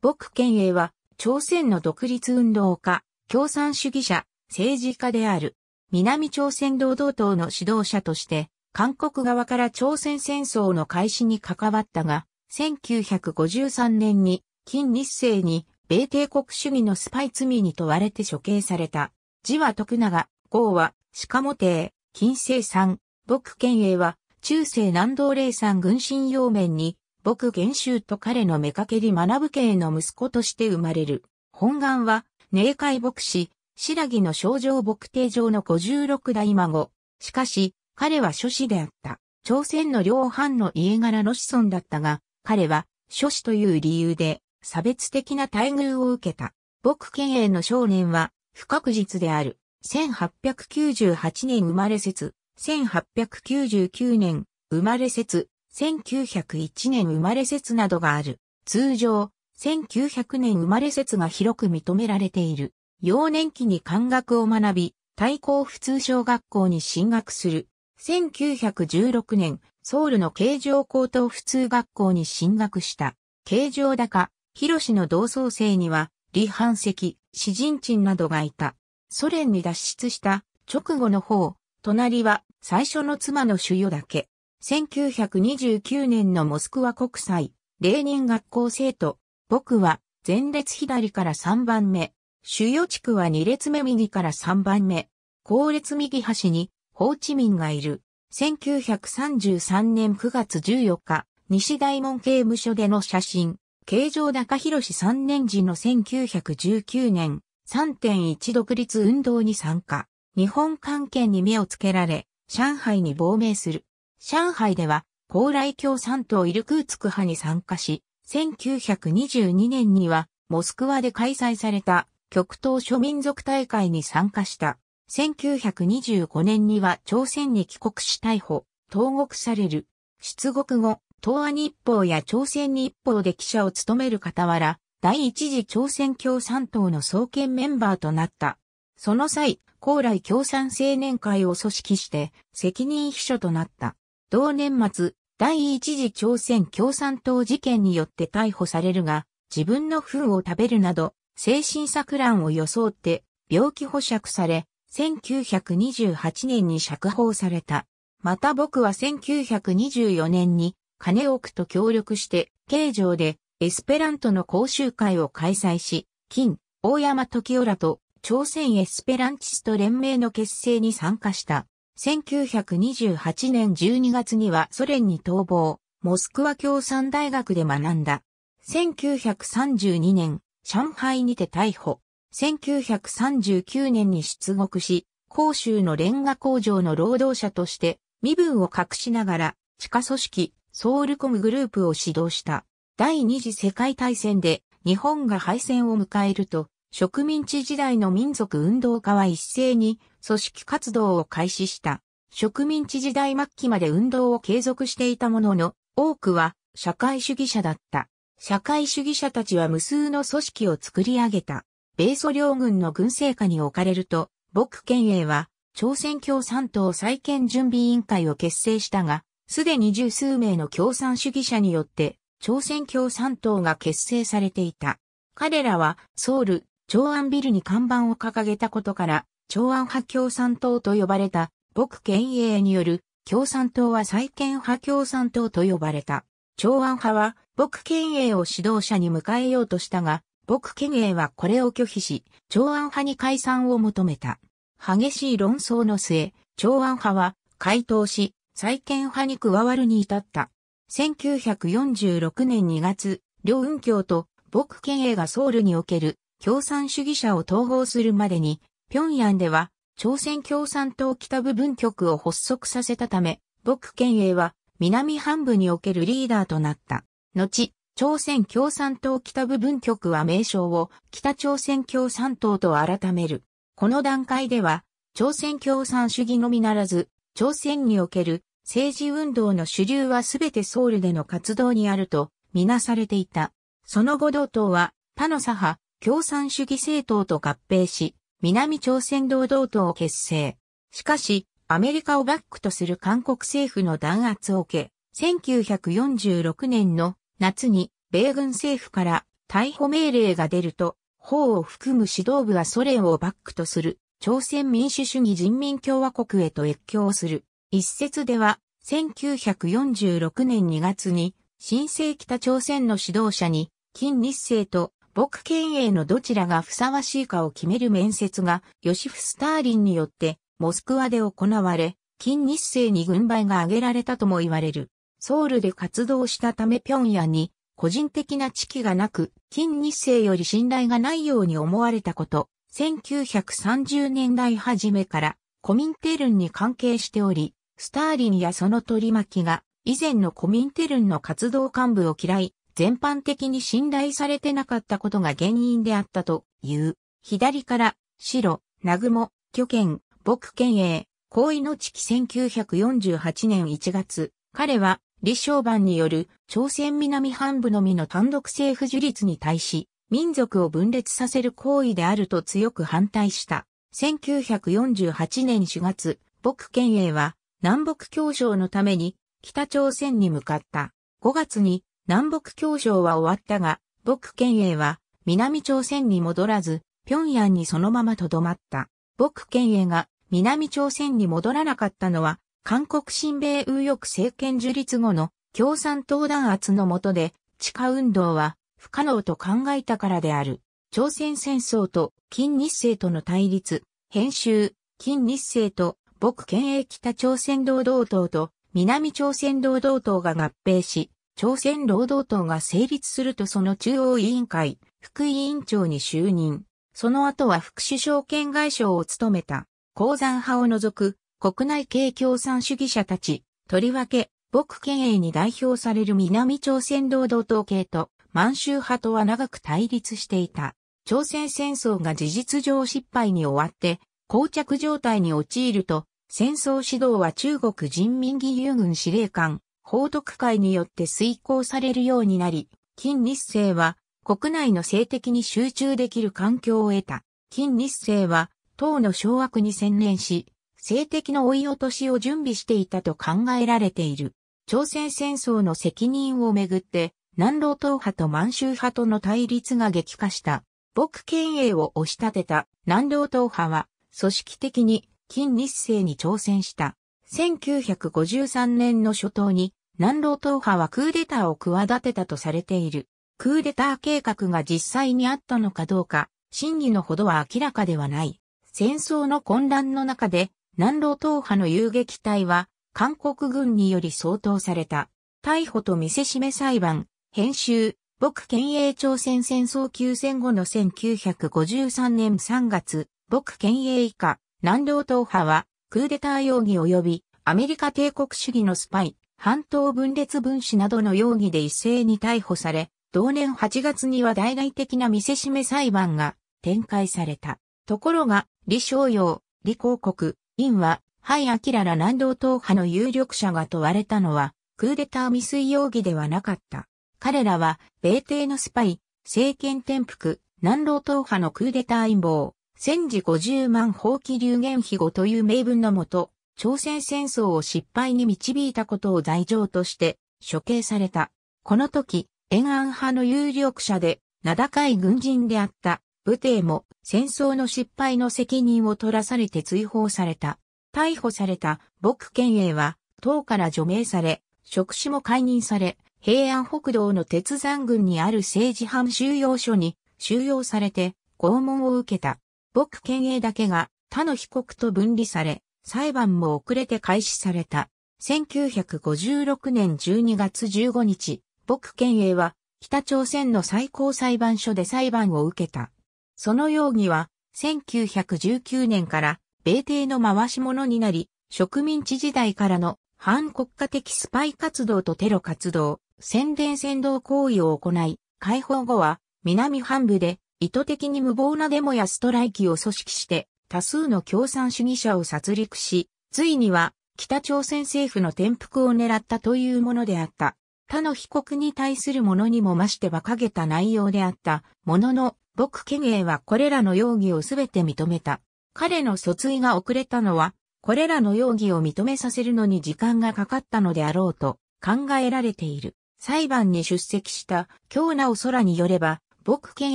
朴健英は、朝鮮の独立運動家、共産主義者、政治家である、南朝鮮労働党の指導者として、韓国側から朝鮮戦争の開始に関わったが、1953年に、金日成に、米帝国主義のスパイ罪に問われて処刑された。字は徳永、号は、鹿本帝、金星さん、朴健英は、中世南道霊山軍神要面に、僕元州と彼の目かけり学ぶ系の息子として生まれる。本願は、寧海牧師、白木の少女牧定上の56代孫。しかし、彼は諸子であった。朝鮮の両藩の家柄の子孫だったが、彼は諸子という理由で差別的な待遇を受けた。僕県営の少年は不確実である。1898年生まれ説、1899年生まれ説、1901年生まれ説などがある。通常、1900年生まれ説が広く認められている。幼年期に漢学を学び、対抗普通小学校に進学する。1916年、ソウルの形状高等普通学校に進学した。形状高、広氏の同窓生には、李範石、詩人鎮などがいた。ソ連に脱出した直後の方、隣は最初の妻の主よだけ。1929年のモスクワ国際、レーニン学校生徒、僕は前列左から3番目、主要地区は2列目右から3番目、後列右端にホーチミンがいる。1933年9月14日、西大門刑務所での写真、形状高広3年時の1919年、3.1独立運動に参加、日本関係に目をつけられ、上海に亡命する。上海では、高麗共産党イルクーツク派に参加し、1922年には、モスクワで開催された極東諸民族大会に参加した。1925年には朝鮮に帰国し逮捕、投獄される。出国後、東亜日報や朝鮮日報で記者を務める傍ら、第一次朝鮮共産党の創建メンバーとなった。その際、高麗共産青年会を組織して、責任秘書となった。同年末、第一次朝鮮共産党事件によって逮捕されるが、自分の糞を食べるなど、精神錯乱を装って病気保釈され、1928年に釈放された。また僕は1924年に、金奥と協力して、京城でエスペラントの講習会を開催し、金、大山時代らと朝鮮エスペランチスト連盟の結成に参加した。1928年12月にはソ連に逃亡、モスクワ共産大学で学んだ。1932年、上海にて逮捕。1939年に出国し、広州のレンガ工場の労働者として身分を隠しながら地下組織ソウルコムグループを指導した。第二次世界大戦で日本が敗戦を迎えると植民地時代の民族運動家は一斉に組織活動を開始した。植民地時代末期まで運動を継続していたものの、多くは社会主義者だった。社会主義者たちは無数の組織を作り上げた。米ソ両軍の軍政下に置かれると、僕県営は朝鮮共産党再建準備委員会を結成したが、すでに十数名の共産主義者によって、朝鮮共産党が結成されていた。彼らは、ソウル、長安ビルに看板を掲げたことから、長安派共産党と呼ばれた、僕県営による共産党は再建派共産党と呼ばれた。長安派は、僕県営を指導者に迎えようとしたが、僕県営はこれを拒否し、長安派に解散を求めた。激しい論争の末、長安派は回答し、再建派に加わるに至った。1946年2月、両雲協と僕県営がソウルにおける共産主義者を統合するまでに、平壌では朝鮮共産党北部分局を発足させたため、朴建英は南半部におけるリーダーとなった。後、朝鮮共産党北部分局は名称を北朝鮮共産党と改める。この段階では、朝鮮共産主義のみならず、朝鮮における政治運動の主流はすべてソウルでの活動にあるとみなされていた。その後同党は、他の左派、共産主義政党と合併し、南朝鮮労働党を結成。しかし、アメリカをバックとする韓国政府の弾圧を受け、1946年の夏に米軍政府から逮捕命令が出ると、法を含む指導部はソ連をバックとする朝鮮民主主義人民共和国へと越境する。一説では、1946年2月に、新生北朝鮮の指導者に、金日成と僕県営のどちらがふさわしいかを決める面接が、ヨシフ・スターリンによって、モスクワで行われ、金日成に軍配が上げられたとも言われる。ソウルで活動したため平壌に、個人的な知識がなく、金日成より信頼がないように思われたこと、1930年代初めから、コミンテルンに関係しており、スターリンやその取り巻きが、以前のコミンテルンの活動幹部を嫌い、全般的に信頼されてなかったことが原因であったという。左から、白、南雲、巨剣、牧剣営、行為の地期1948年1月、彼は、李承晩による朝鮮南半部のみの単独政府樹立に対し、民族を分裂させる行為であると強く反対した。1948年4月、牧剣営は南北協商のために北朝鮮に向かった。5月に南北協商は終わったが、北県営は南朝鮮に戻らず、平壌にそのまま留まった。北県営が南朝鮮に戻らなかったのは、韓国新米右翼政権樹立後の共産党弾圧の下で、地下運動は不可能と考えたからである。朝鮮戦争と金日成との対立、編集、金日成と北県営北朝鮮労働党と南朝鮮労働党が合併し、朝鮮労働党が成立するとその中央委員会、副委員長に就任。その後は副首相兼外相を務めた、鉱山派を除く国内系共産主義者たち、とりわけ、僕県営に代表される南朝鮮労働党系と満州派とは長く対立していた。朝鮮戦争が事実上失敗に終わって、膠着状態に陥ると、戦争指導は中国人民義勇軍司令官、報徳会によって遂行されるようになり、金日成は国内の性的に集中できる環境を得た。金日成は党の掌握に専念し、性的の追い落としを準備していたと考えられている。朝鮮戦争の責任をめぐって、南老党派と満州派との対立が激化した。僕県営を押し立てた南老党派は、組織的に金日成に挑戦した。1953年の初頭に南老党派はクーデターを企てたとされている。クーデター計画が実際にあったのかどうか、真偽のほどは明らかではない。戦争の混乱の中で、南老党派の遊撃隊は、韓国軍により相当された。逮捕と見せしめ裁判、編集、僕県営朝鮮戦争休戦後の1953年3月、僕県営以下、南老党派は、クーデター容疑及び、アメリカ帝国主義のスパイ、半島分裂分子などの容疑で一斉に逮捕され、同年8月には大々的な見せしめ裁判が展開された。ところが、李昌陽、李広国、院は、ハイ・明ら南道党派の有力者が問われたのは、クーデター未遂容疑ではなかった。彼らは、米帝のスパイ、政権転覆、南道党派のクーデター陰謀、戦時50万放棄流言費語という名分のもと、朝鮮戦争を失敗に導いたことを罪状として処刑された。この時、延安派の有力者で名高い軍人であった武帝も戦争の失敗の責任を取らされて追放された。逮捕された牧県営は党から除名され、職種も解任され、平安北道の鉄山郡にある政治犯収容所に収容されて拷問を受けた。牧県営だけが他の被告と分離され、裁判も遅れて開始された。1956年12月15日、朴健英は北朝鮮の最高裁判所で裁判を受けた。その容疑は1919年から米帝の回し者になり、植民地時代からの反国家的スパイ活動とテロ活動、宣伝扇動行為を行い、解放後は南半部で意図的に無謀なデモやストライキを組織して多数の共産主義者を殺戮し、ついには北朝鮮政府の転覆を狙ったというものであった。他の被告に対するものにも増して馬鹿げた内容であったものの、僕ケゲはこれらの容疑をすべて認めた。彼の訴追が遅れたのは、これらの容疑を認めさせるのに時間がかかったのであろうと考えられている。裁判に出席した日なお空によれば、僕県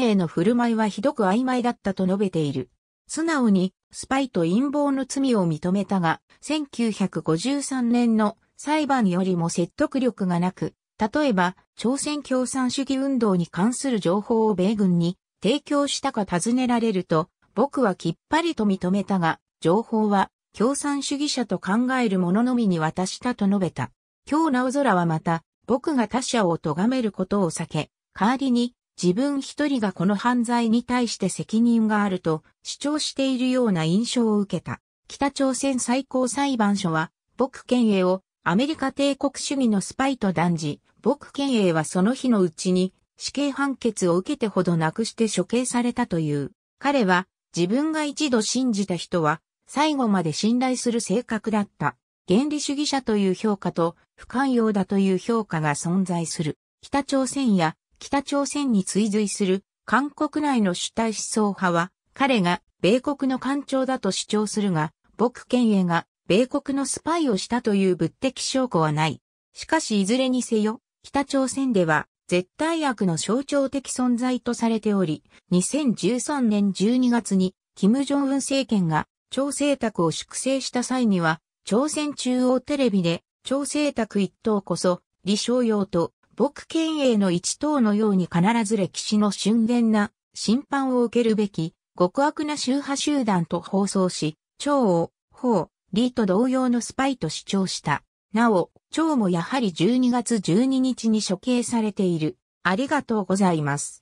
営の振る舞いはひどく曖昧だったと述べている。素直にスパイと陰謀の罪を認めたが、1953年の裁判よりも説得力がなく、例えば朝鮮共産主義運動に関する情報を米軍に提供したか尋ねられると、僕はきっぱりと認めたが、情報は共産主義者と考える者のみに渡したと述べた。今日なお空はまた、僕が他者を咎めることを避け、代わりに自分一人がこの犯罪に対して責任があると主張しているような印象を受けた。北朝鮮最高裁判所は、朴建英をアメリカ帝国主義のスパイと断じ、朴建英はその日のうちに死刑判決を受けてほどなくして処刑されたという。彼は自分が一度信じた人は最後まで信頼する性格だった。原理主義者という評価と不寛容だという評価が存在する。北朝鮮や北朝鮮に追随する韓国内の主体思想派は、彼が米国の艦長だと主張するが、朴建英が米国のスパイをしたという物的証拠はない。しかしいずれにせよ、北朝鮮では絶対悪の象徴的存在とされており、2013年12月に金正恩政権が朝政宅を粛清した際には、朝鮮中央テレビで朝政宅一党こそ、李承陽と僕県営の一党のように必ず歴史の瞬厳な審判を受けるべき、極悪な宗派集団と放送し、張を、法、李と同様のスパイと主張した。なお、蝶もやはり12月12日に処刑されている。ありがとうございます。